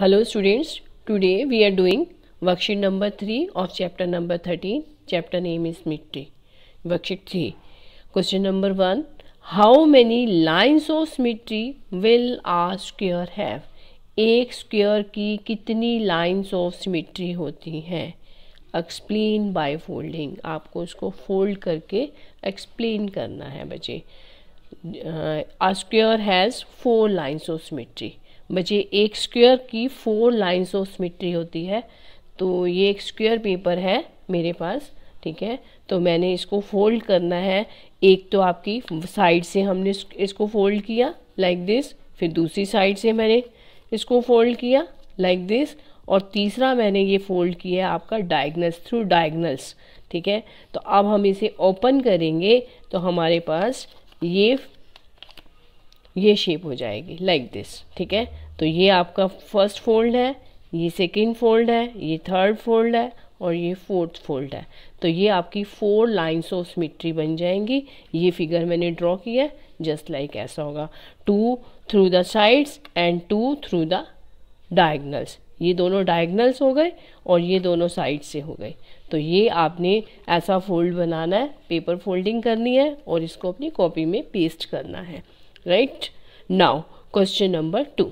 hello students today we are doing worksheet number three of chapter number thirteen chapter name is symmetry worksheet three question number one how many lines of symmetry will a square have एक square की कितनी lines of मिट्टी होती हैं explain by folding आपको उसको fold करके explain करना है बच्चे square has four lines of symmetry बचे एक स्क्वेयर की फोर लाइंस ऑफ सिमेट्री होती है तो ये एक स्क्वेयर पेपर है मेरे पास ठीक है तो मैंने इसको फोल्ड करना है एक तो आपकी साइड से हमने इसको फोल्ड किया लाइक like दिस फिर दूसरी साइड से मैंने इसको फोल्ड किया लाइक like दिस और तीसरा मैंने ये फोल्ड किया है आपका डायग्नल्स थ्रू डायग्नल्स ठीक है तो अब हम इसे ओपन करेंगे तो हमारे पास ये ये शेप हो जाएगी लाइक दिस ठीक है तो ये आपका फर्स्ट फोल्ड है ये सेकेंड फोल्ड है ये थर्ड फोल्ड है और ये फोर्थ फोल्ड है तो ये आपकी फोर लाइन्स ऑफ सिमिट्री बन जाएंगी ये फिगर मैंने ड्रॉ किया है जस्ट लाइक ऐसा होगा two through the sides and two through the diagonals ये दोनों डायगनल्स हो गए और ये दोनों साइड से हो गए तो ये आपने ऐसा फोल्ड बनाना है पेपर फोल्डिंग करनी है और इसको अपनी कॉपी में पेस्ट करना है right now question number 2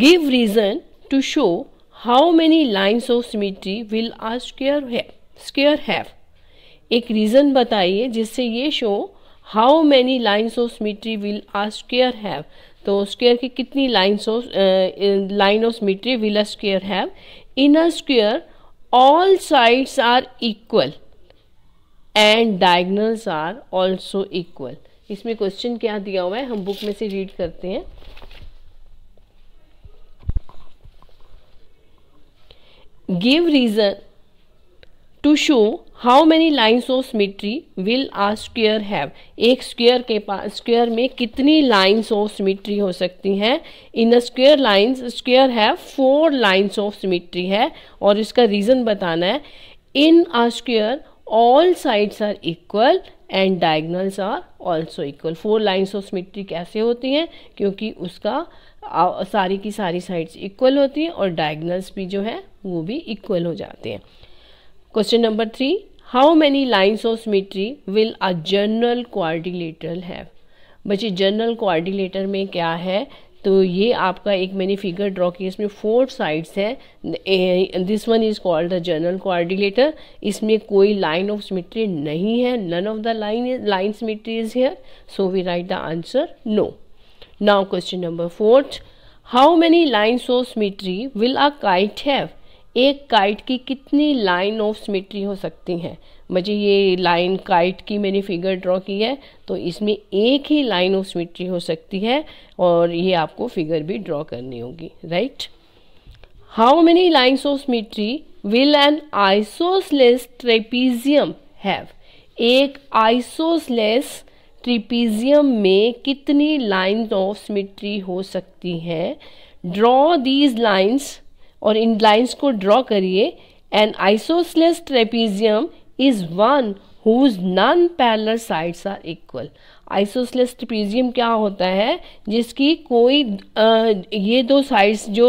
give reason to show how many lines of symmetry will a square have square have एक रीज़न बताइए जिससे ये show how many lines of symmetry will a square have तो square की कितनी lines of line of symmetry will a square have in a square all sides are equal and diagonals are also equal इसमें question क्या दिया हुआ है हम book में से रीड करते हैं give reason to show how many lines of symmetry will a square have एक स्क्र के पास स्क्वेयर में कितनी लाइन्स ऑफ सिमिट्री हो सकती हैं in a square lines square है फोर लाइन्स ऑफ सिमिट्री है और इसका रीजन बताना है in a square all sides are equal and diagonals are also equal four lines of symmetry कैसे होती हैं क्योंकि उसका सारी की सारी साइड्स इक्वल होती हैं और डायगनल्स भी जो है वो भी इक्वल हो जाते हैं question number three how many lines of symmetry will a general quadrilateral have बच्चे जनरल क्वारिलेटर में क्या है तो ये आपका एक मैंने फिगर ड्रॉ किया इसमें फोर साइड्स है this one is called the general quadrilateral इसमें कोई लाइन ऑफ सिमिट्री नहीं है none of the line line symmetry is here so we write the answer no now question number fourth how many lines of symmetry will a kite have एक kite की कितनी line of symmetry हो सकती हैं मुझे ये line kite की मैंने फिगर ड्रॉ की है तो इसमें एक ही लाइन ऑफ सिमेट्री हो सकती है और ये आपको फिगर भी ड्रॉ करनी होगी right how many lines of symmetry will an isosceles trapezium have एक आइसोसलेस ट्रिपीजियम में कितनी लाइन्स ऑफ सिमेट्री हो सकती हैं ड्रॉ दीज लाइन्स और इन लाइन्स को ड्रॉ करिए an isosceles trapezium is one whose non parallel sides are equal isosceles trapezium क्या होता है जिसकी कोई आ, ये दो साइड्स जो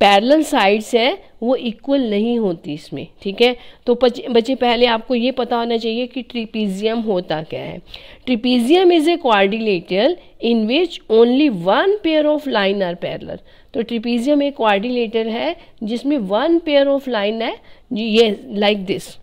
पैरल साइड्स हैं वो इक्वल नहीं होती इसमें ठीक है तो बच्चे पहले आपको ये पता होना चाहिए कि ट्रिपीजियम होता क्या है trapezium is a quadrilateral in which only one pair of line are parallel तो ट्रिपीजियम एक क्वारिलेटर है जिसमें वन पेयर ऑफ लाइन है ये लाइक like दिस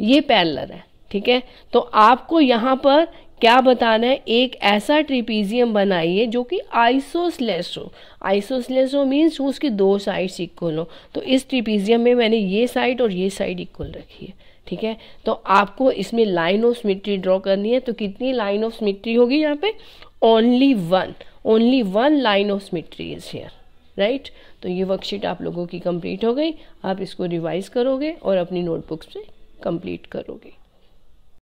ये पैरलर है ठीक है तो आपको यहाँ पर क्या बताना है एक ऐसा ट्रिपीजियम बनाइए जो कि आइसोसलेस हो आइसोसलेस हो मीन्स उसकी दो साइड्स इक्वल हो तो इस ट्रिपीजियम में मैंने ये साइड और ये साइड इक्वल रखी है ठीक है तो आपको इसमें लाइन ऑफ सिमिट्री ड्रॉ करनी है तो कितनी लाइन ऑफ सिमिट्री होगी यहाँ पे only one only one line of symmetry is here right तो ये वर्कशीट आप लोगों की कंप्लीट हो गई आप इसको रिवाइज करोगे और अपनी नोटबुक्स में कंप्लीट करोगे